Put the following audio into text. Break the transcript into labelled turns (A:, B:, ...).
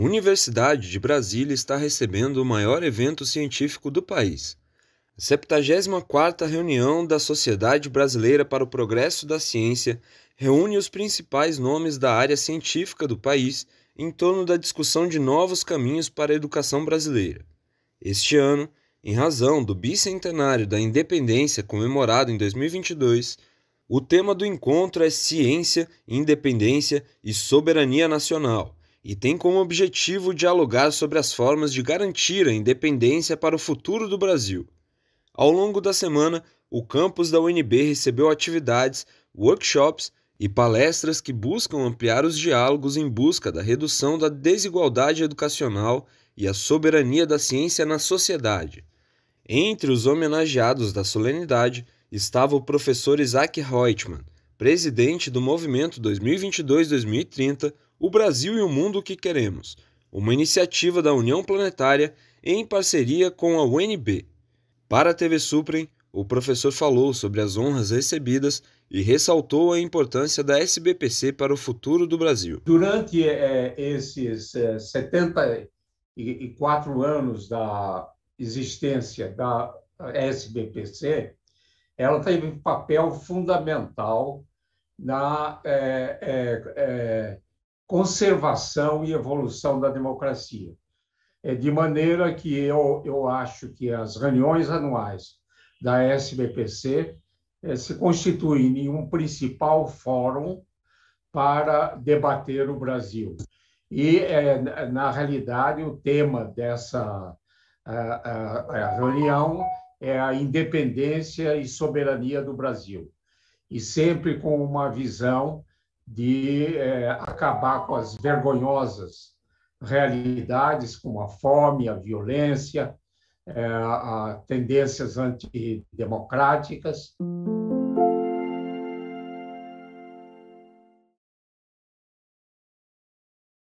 A: Universidade de Brasília está recebendo o maior evento científico do país. A 74ª reunião da Sociedade Brasileira para o Progresso da Ciência reúne os principais nomes da área científica do país em torno da discussão de novos caminhos para a educação brasileira. Este ano, em razão do bicentenário da independência comemorado em 2022, o tema do encontro é Ciência, Independência e Soberania Nacional e tem como objetivo dialogar sobre as formas de garantir a independência para o futuro do Brasil. Ao longo da semana, o campus da UNB recebeu atividades, workshops e palestras que buscam ampliar os diálogos em busca da redução da desigualdade educacional e a soberania da ciência na sociedade. Entre os homenageados da solenidade estava o professor Isaac Reutemann, presidente do Movimento 2022-2030 O Brasil e o Mundo que Queremos, uma iniciativa da União Planetária em parceria com a UNB. Para a TV Suprem, o professor falou sobre as honras recebidas e ressaltou a importância da SBPC para o futuro do Brasil.
B: Durante eh, eh, esses 74 eh, anos da existência da SBPC, ela tem tá um papel fundamental na é, é, é, conservação e evolução da democracia. É de maneira que eu, eu acho que as reuniões anuais da SBPC é, se constituem em um principal fórum para debater o Brasil. E, é, na realidade, o tema dessa reunião é a independência e soberania do Brasil, e sempre com uma visão de é, acabar com as vergonhosas realidades, como a fome, a violência, é, a tendências antidemocráticas.